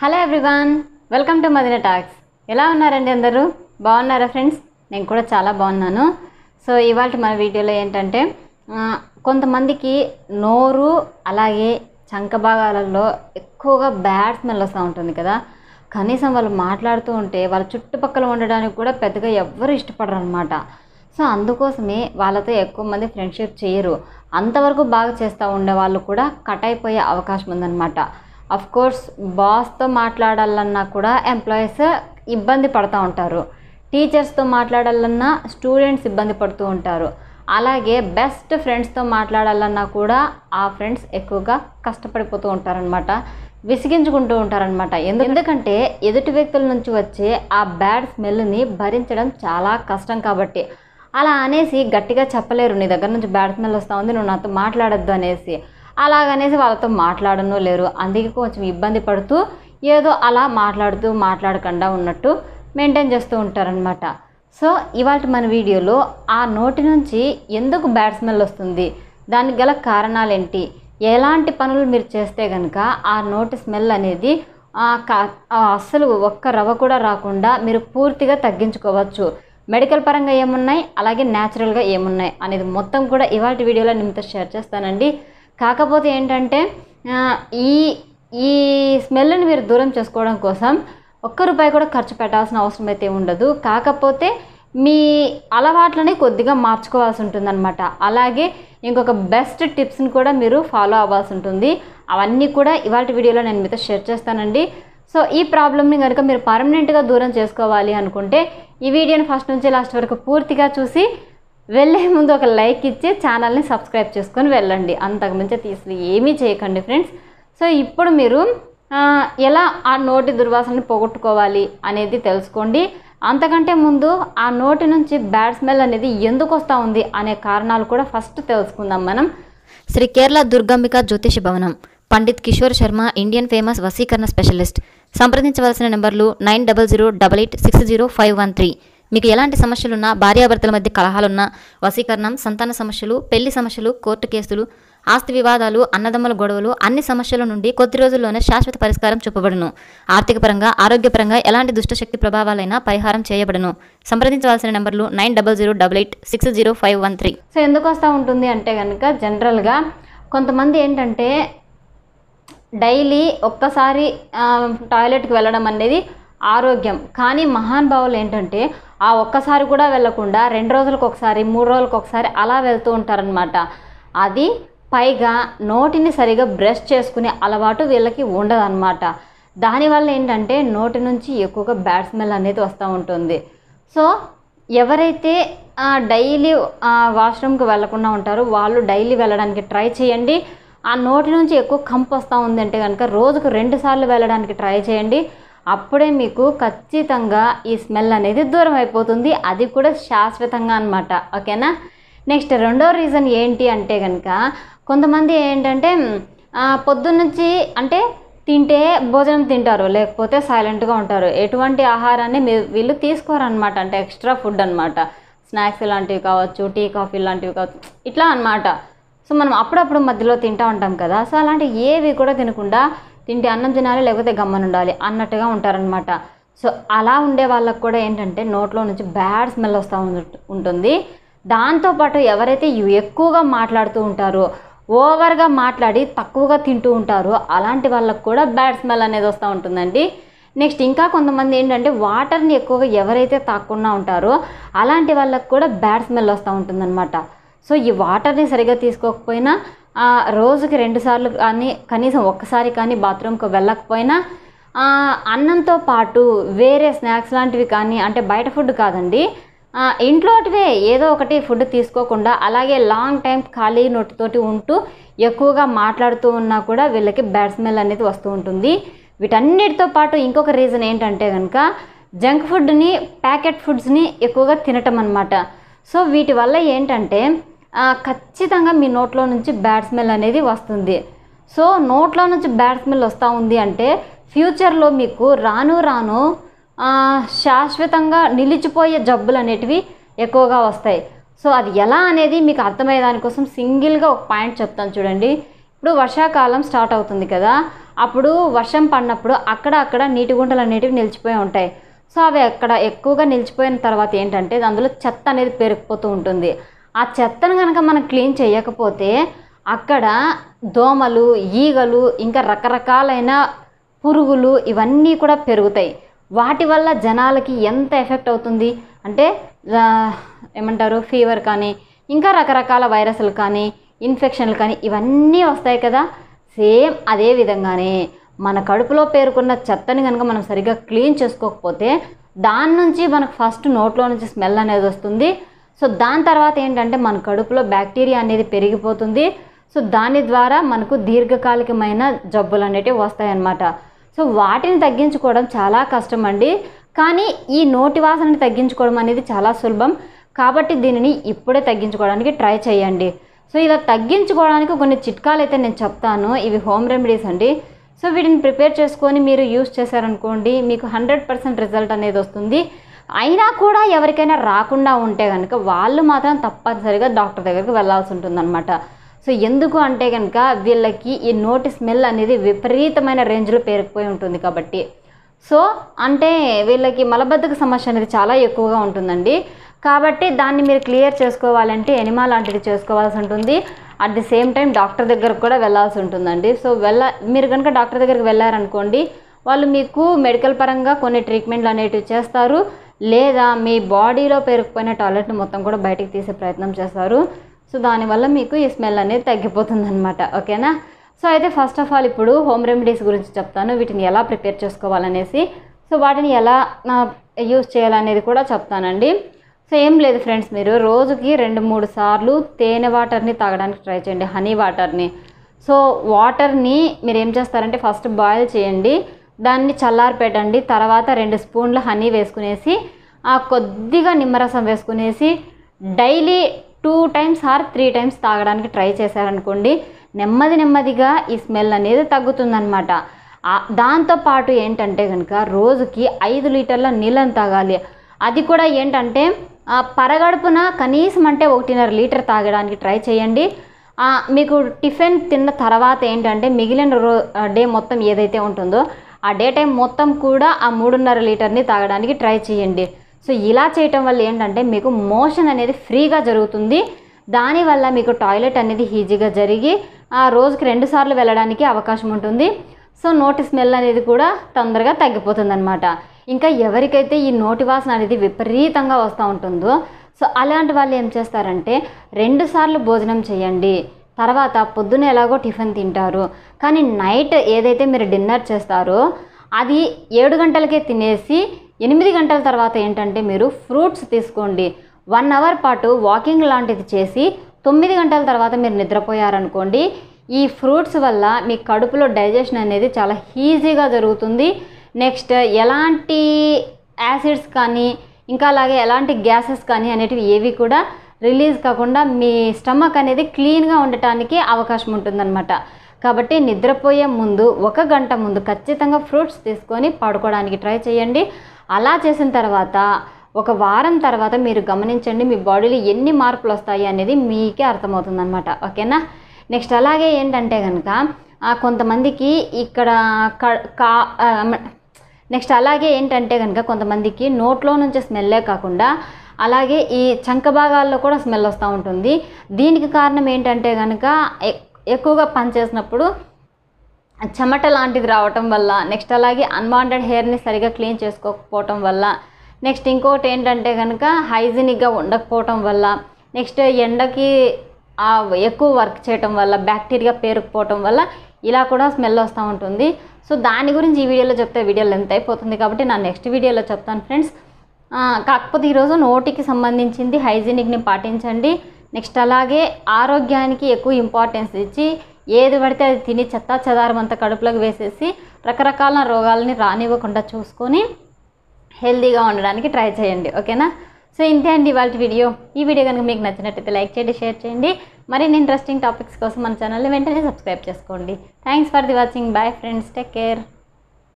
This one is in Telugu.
hello everyone welcome to Madina talks ఎలా ఉన్నారండి అందరూ బాగున్నారా ఫ్రెండ్స్ నేను కూడా చాలా బాగున్నాను సో ఇవాళ మన వీడియోలో ఏంటంటే కొంతమందికి నోరు అలాగే చంక భాగాలలో ఎక్కువగా బ్యాడ్ స్మెల్ వస్తూ ఉంటుంది కదా కనీసం వాళ్ళు మాట్లాడుతూ ఉంటే వాళ్ళ చుట్టుపక్కల ఉండడానికి కూడా పెద్దగా ఎవ్వరు ఇష్టపడరు అనమాట సో అందుకోసమే వాళ్ళతో ఎక్కువ మంది ఫ్రెండ్షిప్ చేయరు అంతవరకు బాగా చేస్తూ ఉండే వాళ్ళు కూడా కట్ అయిపోయే అవకాశం ఉందన్నమాట కోర్స్ బాస్తో మాట్లాడాలన్నా కూడా ఎంప్లాయీస్ ఇబ్బంది పడుతూ ఉంటారు టీచర్స్తో మాట్లాడాలన్నా స్టూడెంట్స్ ఇబ్బంది పడుతూ ఉంటారు అలాగే బెస్ట్ ఫ్రెండ్స్తో మాట్లాడాలన్నా కూడా ఆ ఫ్రెండ్స్ ఎక్కువగా కష్టపడిపోతూ ఉంటారనమాట విసిగించుకుంటూ ఉంటారనమాట ఎందుకంటే ఎదుటి వ్యక్తుల నుంచి వచ్చే ఆ బ్యాడ్ స్మెల్ని భరించడం చాలా కష్టం కాబట్టి అలా అనేసి గట్టిగా చెప్పలేరు నీ దగ్గర నుంచి బ్యాడ్ స్మెల్ వస్తూ ఉంది నువ్వు నాతో మాట్లాడద్దు అనేసి అలాగనేసి వాళ్ళతో మాట్లాడనో లేరు అందుకే కొంచెం ఇబ్బంది పడుతూ ఏదో అలా మాట్లాడుతూ మాట్లాడకుండా ఉన్నట్టు మెయింటైన్ చేస్తూ ఉంటారనమాట సో ఇవాళ మన వీడియోలో ఆ నోటి నుంచి ఎందుకు బ్యాడ్ స్మెల్ వస్తుంది దానికి గల కారణాలేంటి ఎలాంటి పనులు మీరు చేస్తే కనుక ఆ నోటి స్మెల్ అనేది అస్సలు ఒక్క రవ్వ కూడా రాకుండా మీరు పూర్తిగా తగ్గించుకోవచ్చు మెడికల్ పరంగా ఏమున్నాయి అలాగే న్యాచురల్గా ఏమున్నాయి అనేది మొత్తం కూడా ఇవాటి వీడియోలో నిమిత్తం షేర్ చేస్తానండి కాకపోతే ఏంటంటే ఈ ఈ స్మెల్ని మీరు దూరం చేసుకోవడం కోసం ఒక్క రూపాయి కూడా ఖర్చు పెట్టాల్సిన అవసరం అయితే ఉండదు కాకపోతే మీ అలవాట్లని కొద్దిగా మార్చుకోవాల్సి ఉంటుందన్నమాట అలాగే ఇంకొక బెస్ట్ టిప్స్ని కూడా మీరు ఫాలో అవ్వాల్సి ఉంటుంది అవన్నీ కూడా ఇవాటి వీడియోలో నేను మీతో షేర్ చేస్తానండి సో ఈ ప్రాబ్లమ్ని కనుక మీరు పర్మనెంట్గా దూరం చేసుకోవాలి అనుకుంటే ఈ వీడియోని ఫస్ట్ నుంచి లాస్ట్ వరకు పూర్తిగా చూసి వెళ్ళే ముందు ఒక లైక్ ఇచ్చి ఛానల్ని సబ్స్క్రైబ్ చేసుకొని వెళ్ళండి అంతకుమించి తీసి ఏమీ చేయకండి ఫ్రెండ్స్ సో ఇప్పుడు మీరు ఎలా ఆ నోటి దుర్వాసనని పోగొట్టుకోవాలి అనేది తెలుసుకోండి అంతకంటే ముందు ఆ నోటి నుంచి బ్యాడ్ స్మెల్ అనేది ఎందుకు వస్తూ ఉంది అనే కారణాలు కూడా ఫస్ట్ తెలుసుకుందాం మనం శ్రీ కేరళ దుర్గంబిక జ్యోతిష భవనం పండిత్ కిషోర్ శర్మ ఇండియన్ ఫేమస్ వసీకరణ స్పెషలిస్ట్ సంప్రదించవలసిన నెంబర్లు nine double zero double eight six zero five one three మీకు ఎలాంటి సమస్యలున్నా భార్యాభర్తల మధ్య కలహాలున్నా వశీకరణం సంతాన సమస్యలు పెళ్లి సమస్యలు కోర్టు కేసులు ఆస్తి వివాదాలు అన్నదమ్మల గొడవలు అన్ని సమస్యల నుండి కొద్ది రోజుల్లోనే శాశ్వత పరిష్కారం చూపబడును ఆర్థికపరంగా ఆరోగ్యపరంగా ఎలాంటి దుష్టశక్తి ప్రభావాలైనా పరిహారం చేయబడను సంప్రదించవలసిన నెంబర్లు nine double zero double eight six zero five one three so ఎందుకు వస్తూ ఉంటుంది అంటే కనుక జనరల్గా కొంతమంది ఏంటంటే డైలీ ఒక్కసారి టాయిలెట్కి వెళ్ళడం అనేది ఆరోగ్యం కానీ మహానుభావులు ఏంటంటే ఆ ఒక్కసారి కూడా వెళ్ళకుండా రెండు రోజులకు ఒకసారి మూడు రోజులకు ఒకసారి అలా వెళ్తూ ఉంటారనమాట అది పైగా నోటిని సరిగా బ్రష్ చేసుకునే అలవాటు వీళ్ళకి ఉండదన్నమాట దానివల్ల ఏంటంటే నోటి నుంచి ఎక్కువగా బ్యాడ్ స్మెల్ అనేది వస్తూ ఉంటుంది సో ఎవరైతే డైలీ వాష్రూమ్కి వెళ్లకుండా ఉంటారో వాళ్ళు డైలీ వెళ్ళడానికి ట్రై చేయండి ఆ నోటి నుంచి ఎక్కువ కంపు వస్తూ ఉందంటే కనుక రోజుకు రెండుసార్లు వెళ్ళడానికి ట్రై చేయండి అప్పుడే మీకు ఖచ్చితంగా ఈ స్మెల్ అనేది దూరం అయిపోతుంది అది కూడా శాశ్వతంగా అనమాట ఓకేనా నెక్స్ట్ రెండో రీజన్ ఏంటి అంటే కనుక కొంతమంది ఏంటంటే పొద్దున్నుంచి అంటే తింటే భోజనం తింటారు లేకపోతే సైలెంట్గా ఉంటారు ఎటువంటి ఆహారాన్ని వీళ్ళు తీసుకోరనమాట అంటే ఎక్స్ట్రా ఫుడ్ అనమాట స్నాక్స్ లాంటివి కావచ్చు టీ కాఫీ లాంటివి కావచ్చు ఇట్లా అనమాట సో మనం అప్పుడప్పుడు మధ్యలో తింటూ ఉంటాం కదా సో అలాంటి ఏవి కూడా తినకుండా తింటే అన్నం తినాలి లేకపోతే ఉండాలి అన్నట్టుగా ఉంటారనమాట సో అలా ఉండే వాళ్ళకు కూడా ఏంటంటే నోట్లో నుంచి బ్యాడ్ స్మెల్ వస్తూ ఉంటుంది దాంతోపాటు ఎవరైతే ఎక్కువగా మాట్లాడుతూ ఉంటారో ఓవర్గా మాట్లాడి తక్కువగా తింటూ ఉంటారో అలాంటి వాళ్ళకు కూడా బ్యాడ్ స్మెల్ అనేది వస్తూ ఉంటుందండి నెక్స్ట్ ఇంకా కొంతమంది ఏంటంటే వాటర్ని ఎక్కువగా ఎవరైతే తాక్కుండా ఉంటారో అలాంటి వాళ్ళకు కూడా బ్యాడ్ స్మెల్ వస్తూ ఉంటుందన్నమాట సో ఈ వాటర్ని సరిగా తీసుకోకపోయినా రోజుకి రెండుసార్లు కానీ కనీసం ఒక్కసారి కానీ బాత్రూమ్కి వెళ్ళకపోయినా అన్నంతో పాటు వేరే స్నాక్స్ లాంటివి కానీ అంటే బయట ఫుడ్ కాదండి ఇంట్లోటివే ఏదో ఒకటి ఫుడ్ తీసుకోకుండా అలాగే లాంగ్ టైం ఖాళీ నోటితోటి ఉంటూ ఎక్కువగా మాట్లాడుతూ ఉన్నా కూడా వీళ్ళకి బ్యాడ్ స్మెల్ అనేది వస్తూ ఉంటుంది వీటన్నిటితో పాటు ఇంకొక రీజన్ ఏంటంటే కనుక జంక్ ఫుడ్ని ప్యాకెట్ ఫుడ్స్ని ఎక్కువగా తినటం అనమాట సో వీటి వల్ల ఏంటంటే ఖచ్చితంగా మీ నోట్లో నుంచి బ్యాడ్ స్మెల్ అనేది వస్తుంది సో నోట్లో నుంచి బ్యాడ్ స్మెల్ వస్తూ ఉంది అంటే ఫ్యూచర్లో మీకు రాను రాను శాశ్వతంగా నిలిచిపోయే జబ్బులు అనేటివి ఎక్కువగా వస్తాయి సో అది ఎలా అనేది మీకు అర్థమయ్యే దానికోసం సింగిల్గా ఒక పాయింట్ చెప్తాను చూడండి ఇప్పుడు వర్షాకాలం స్టార్ట్ అవుతుంది కదా అప్పుడు వర్షం పడినప్పుడు అక్కడ అక్కడ నీటి గుంటలు అనేటివి నిలిచిపోయి ఉంటాయి సో అవి అక్కడ ఎక్కువగా నిలిచిపోయిన తర్వాత ఏంటంటే అందులో చెత్త అనేది పెరిగిపోతూ ఉంటుంది ఆ చెత్తను కనుక మనం క్లీన్ చేయకపోతే అక్కడ దోమలు ఈగలు ఇంకా రకరకాలైన పురుగులు ఇవన్నీ కూడా పెరుగుతాయి వాటి వల్ల జనాలకి ఎంత ఎఫెక్ట్ అవుతుంది అంటే ఏమంటారు ఫీవర్ కానీ ఇంకా రకరకాల వైరస్లు కానీ ఇన్ఫెక్షన్లు కానీ ఇవన్నీ వస్తాయి కదా సేమ్ అదే విధంగానే మన కడుపులో పేరుకున్న చెత్తని కనుక మనం సరిగ్గా క్లీన్ చేసుకోకపోతే దాని నుంచి మనకు ఫస్ట్ నోట్లో నుంచి స్మెల్ అనేది వస్తుంది సో దాని తర్వాత ఏంటంటే మన కడుపులో బ్యాక్టీరియా అనేది పెరిగిపోతుంది సో దాని ద్వారా మనకు దీర్ఘకాలికమైన జబ్బులు అనేటివి వస్తాయన్నమాట సో వాటిని తగ్గించుకోవడం చాలా కష్టం అండి కానీ ఈ నోటి వాసనని తగ్గించుకోవడం అనేది చాలా సులభం కాబట్టి దీనిని ఇప్పుడే తగ్గించుకోవడానికి ట్రై చేయండి సో ఇలా తగ్గించుకోవడానికి కొన్ని చిట్కాలు అయితే నేను చెప్తాను ఇవి హోమ్ రెమెడీస్ అండి సో వీటిని ప్రిపేర్ చేసుకొని మీరు యూస్ చేశారనుకోండి మీకు హండ్రెడ్ పర్సెంట్ రిజల్ట్ అనేది వస్తుంది అయినా కూడా ఎవరికైనా రాకుండా ఉంటే కనుక వాళ్ళు మాత్రం తప్పనిసరిగా డాక్టర్ దగ్గరికి వెళ్ళాల్సి ఉంటుందన్నమాట సో ఎందుకు అంటే కనుక వీళ్ళకి ఈ నోటి స్మెల్ అనేది విపరీతమైన రేంజ్లో పేరుకుపోయి ఉంటుంది కాబట్టి సో అంటే వీళ్ళకి మలబద్ధక సమస్య అనేది చాలా ఎక్కువగా ఉంటుందండి కాబట్టి దాన్ని మీరు క్లియర్ చేసుకోవాలంటే ఎనిమా లాంటిది చేసుకోవాల్సి ఉంటుంది at the same time doctor దగ్గరకు కూడా వెళ్ళాల్సి ఉంటుందండి సో వెళ్ళ మీరు కనుక డాక్టర్ దగ్గరికి వెళ్ళారనుకోండి వాళ్ళు మీకు మెడికల్ పరంగా కొన్ని ట్రీట్మెంట్లు అనేటివి చేస్తారు లేదా మీ బాడీలో పేరుకుపోయిన టాయిలెట్ని మొత్తం కూడా బయటికి తీసే ప్రయత్నం చేస్తారు సో దానివల్ల మీకు ఈ స్మెల్ అనేది తగ్గిపోతుంది అనమాట ఓకేనా సో అయితే ఫస్ట్ ఆఫ్ ఆల్ ఇప్పుడు హోమ్ రెమెడీస్ గురించి చెప్తాను వీటిని ఎలా ప్రిపేర్ చేసుకోవాలనేసి సో వాటిని ఎలా యూజ్ చేయాలనేది కూడా చెప్తానండి సో ఏం లేదు ఫ్రెండ్స్ మీరు రోజుకి రెండు మూడు సార్లు తేనె వాటర్ని తాగడానికి ట్రై చేయండి హనీ వాటర్ని సో వాటర్ని మీరు ఏం చేస్తారంటే ఫస్ట్ బాయిల్ చేయండి దాన్ని చల్లారిపెట్టండి తర్వాత రెండు స్పూన్ల హనీ వేసుకునేసి ఆ కొద్దిగా నిమ్మరసం వేసుకునేసి daily two times or three times తాగడానికి ట్రై చేశారనుకోండి నెమ్మది నెమ్మదిగా ఈ స్మెల్ అనేది తగ్గుతుందనమాట దాంతోపాటు ఏంటంటే కనుక రోజుకి ఐదు లీటర్ల నీళ్ళని తాగాలి అది కూడా ఏంటంటే పరగడుపున కనీసం అంటే ఒకటిన్నర లీటర్ తాగడానికి ట్రై చేయండి మీకు టిఫిన్ తిన్న తర్వాత ఏంటంటే మిగిలిన రో డే మొత్తం ఏదైతే ఉంటుందో ఆ డే టైం మొత్తం కూడా ఆ మూడున్నర లీటర్ని తాగడానికి ట్రై చేయండి సో ఇలా చేయటం వల్ల ఏంటంటే మీకు మోషన్ అనేది ఫ్రీగా జరుగుతుంది దానివల్ల మీకు టాయిలెట్ అనేది ఈజీగా జరిగి ఆ రోజుకి రెండు సార్లు వెళ్ళడానికి అవకాశం ఉంటుంది సో నోటి స్మెల్ అనేది కూడా తొందరగా అనమాట ఇంకా ఎవరికైతే ఈ నోటి వాసన అనేది విపరీతంగా వస్తూ ఉంటుందో సో అలాంటి వాళ్ళు ఏం చేస్తారంటే రెండుసార్లు భోజనం చేయండి తర్వాత పొద్దున ఎలాగో టిఫిన్ తింటారు కానీ నైట్ ఏదైతే మీరు డిన్నర్ చేస్తారో అది ఏడు గంటలకే తినేసి ఎనిమిది గంటల తర్వాత ఏంటంటే మీరు ఫ్రూట్స్ తీసుకోండి వన్ అవర్ పాటు వాకింగ్ లాంటిది చేసి తొమ్మిది గంటల తర్వాత మీరు నిద్రపోయారనుకోండి ఈ ఫ్రూట్స్ వల్ల మీ కడుపులో డైజెషన్ అనేది చాలా ఈజీగా జరుగుతుంది నెక్స్ట్ ఎలాంటి యాసిడ్స్ కానీ ఇంకా అలాగే ఎలాంటి గ్యాసెస్ కానీ అనేటివి ఏవి కూడా రిలీజ్ కాకుండా మీ స్టమక్ అనేది క్లీన్గా ఉండటానికి అవకాశం ఉంటుందన్నమాట కాబట్టి నిద్రపోయే ముందు ఒక గంట ముందు ఖచ్చితంగా ఫ్రూట్స్ తీసుకొని పడుకోవడానికి ట్రై చేయండి అలా చేసిన తర్వాత ఒక వారం తర్వాత మీరు గమనించండి మీ బాడీలో ఎన్ని మార్పులు వస్తాయి అనేది మీకే అర్థమవుతుందన్నమాట ఓకేనా నెక్స్ట్ అలాగే ఏంటంటే కనుక కొంతమందికి ఇక్కడ కా నెక్స్ట్ అలాగే ఏంటంటే కనుక కొంతమందికి నోట్లో నుంచి స్మెల్లే కాకుండా అలాగే ఈ చంక భాగాల్లో కూడా స్మెల్ వస్తూ ఉంటుంది దీనికి కారణం ఏంటంటే కనుక ఎక్కువగా పనిచేసినప్పుడు చెమట లాంటిది రావటం వల్ల నెక్స్ట్ అలాగే అన్వాంటెడ్ హెయిర్ని సరిగా క్లీన్ చేసుకోకపోవటం వల్ల నెక్స్ట్ ఇంకోటి ఏంటంటే కనుక హైజీనిక్గా ఉండకపోవటం వల్ల నెక్స్ట్ ఎండకి ఎక్కువ వర్క్ చేయటం వల్ల బ్యాక్టీరియా పేరుకుపోవటం వల్ల ఇలా కూడా స్మెల్ వస్తూ ఉంటుంది సో దాని గురించి ఈ వీడియోలో చెప్తే వీడియోలు ఎంత అయిపోతుంది కాబట్టి నా నెక్స్ట్ వీడియోలో చెప్తాను ఫ్రెండ్స్ కాకపోతే ఈరోజు నోటికి సంబంధించింది హైజీనిక్ని పాటించండి నెక్స్ట్ అలాగే ఆరోగ్యానికి ఎక్కువ ఇంపార్టెన్స్ ఇచ్చి ఏది పడితే అది తిని చెత్త చెదారం అంతా కడుపులోకి వేసేసి రకరకాల రోగాలని రానివ్వకుండా చూసుకొని హెల్తీగా ఉండడానికి ట్రై చేయండి ఓకేనా సో ఇంతే అండి ఇవాళ వీడియో ఈ వీడియో కనుక మీకు నచ్చినట్టయితే లైక్ చేయండి షేర్ చేయండి మరిన్ని ఇంట్రెస్టింగ్ టాపిక్స్ కోసం మన ఛానల్ని వెంటనే సబ్స్క్రైబ్ చేసుకోండి thanks for the watching bye friends take care